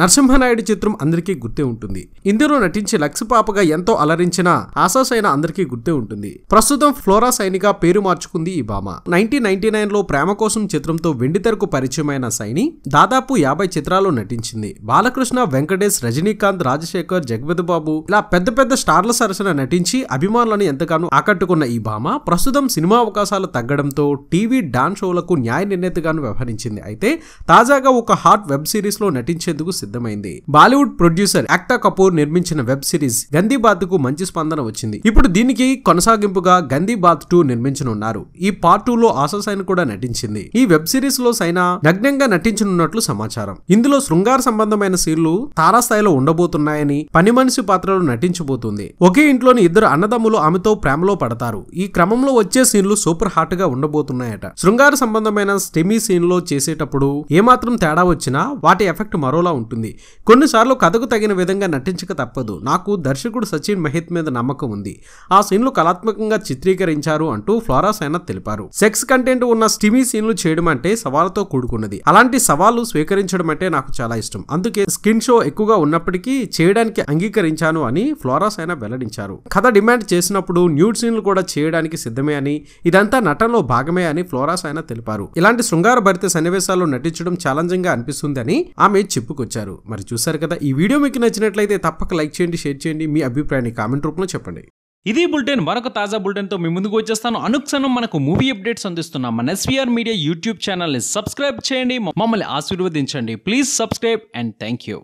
నరసింహనాయుడు చిత్రం అందరికీ గుర్తే ఉంటుంది ఇందులో నటించి లక్స్ పాపగా ఎంతో అలరించిన ఆశా అందరికీ గుర్తే ఉంటుంది ప్రస్తుతం ఫ్లోరా సైనిగా పేరు మార్చుకుంది ఈ భామ నైన్టీన్ నైన్టీ నైన్ లో ప్రేమ కోసం చిత్రంతో వెండితెరకు పరిచయమైన సైని దాదాపు యాభై చిత్రాల్లో నటించింది బాలకృష్ణ వెంకటేష్ రజనీకాంత్ రాజశేఖర్ జగపతి బాబు ఇలా పెద్ద పెద్ద స్టార్ల సరసన నటించి అభిమానులను ఎంతగానో ఆకట్టుకున్న ఈ భామ ప్రస్తుతం సినిమా అవకాశాలు తగ్గడంతో టీవీ డాన్స్ షోలకు న్యాయ నిర్ణేతగాను వ్యవహరించింది అయితే తాజాగా ఒక హాట్ వెబ్ సిరీస్ లో నటించేందుకు సిద్ధమైంది బాలీవుడ్ ప్రొడ్యూసర్ యాక్తా కపూర్ నిర్మించిన వెబ్ సిరీస్ గందీబాత్ కు మంచి స్పందన వచ్చింది ఇప్పుడు దీనికి కొనసాగింపుగా గందీబాత్ టూ నిర్మించనున్నారు ఈ పార్ట్ టూ లో ఆశా సైన్ కూడా నటించింది ఈ వెబ్ సిరీస్ లో సైనా నగ్నంగా నటించనున్నట్లు సమాచారం ఇందులో శృంగార సంబంధమైన సీన్లు తారాస్థాయిలో ఉండబోతున్నాయని పని మనిషి పాత్రలు నటించబోతుంది ఒకే ఇంట్లోని ఇద్దరు అన్నదమ్ములు ఆమెతో ప్రేమలో పడతారు ఈ క్రమంలో వచ్చే సీన్లు సూపర్ హాట్ గా ఉండబోతున్నాయట శృంగార సంబంధమైన స్టెమీ సీన్ లో చేసేటప్పుడు ఏమాత్రం తేడా వచ్చినా వాటి ఎఫెక్ట్ మరోలా ఉంటుంది ఉంటుంది కొన్నిసార్లు కథకు తగిన విధంగా నటించక తప్పదు నాకు దర్శకుడు సచిన్ మహేత్ మీద నమ్మకం ఉంది ఆ సీన్లు కళాత్మకంగా చిత్రీకరించారు అంటూ ఫ్లోరా సేన తెలిపారు సెక్స్ కంటెంట్ ఉన్న స్టిమీ సీన్లు చేయడం అంటే సవాళ్ళతో కూడుకున్నది అలాంటి సవాళ్లు స్వీకరించడం అంటే నాకు చాలా ఇష్టం అందుకే స్కిన్ షో ఎక్కువగా ఉన్నప్పటికీ చేయడానికి అంగీకరించాను అని ఫ్లోరా సేన వెల్లడించారు కథ డిమాండ్ చేసినప్పుడు న్యూడ్ సీన్లు కూడా చేయడానికి సిద్ధమే అని ఇదంతా నటనలో భాగమే అని ఫ్లోరా సేన తెలిపారు ఇలాంటి శృంగార భరిత సన్నివేశాల్లో నటించడం ఛాలెంజింగ్ గా అని ఆమె చెప్పుకొచ్చారు ఇచ్చారు మరి చూసారు కదా ఈ వీడియో మీకు నచ్చినట్లయితే తప్పక లైక్ చేయండి షేర్ చేయండి మీ అభిప్రాయాన్ని కామెంట్ రూపంలో చెప్పండి ఇది బులెటిన్ మరొక తాజా బులెటిన్తో మీ ముందుకు వచ్చేస్తాను అనుక్షణం మనకు మూవీ అప్డేట్స్ అందిస్తున్నాం మన ఎస్వీఆర్ మీడియా యూట్యూబ్ ఛానల్ని సబ్స్క్రైబ్ చేయండి మమ్మల్ని ఆశీర్వదించండి please subscribe and thank you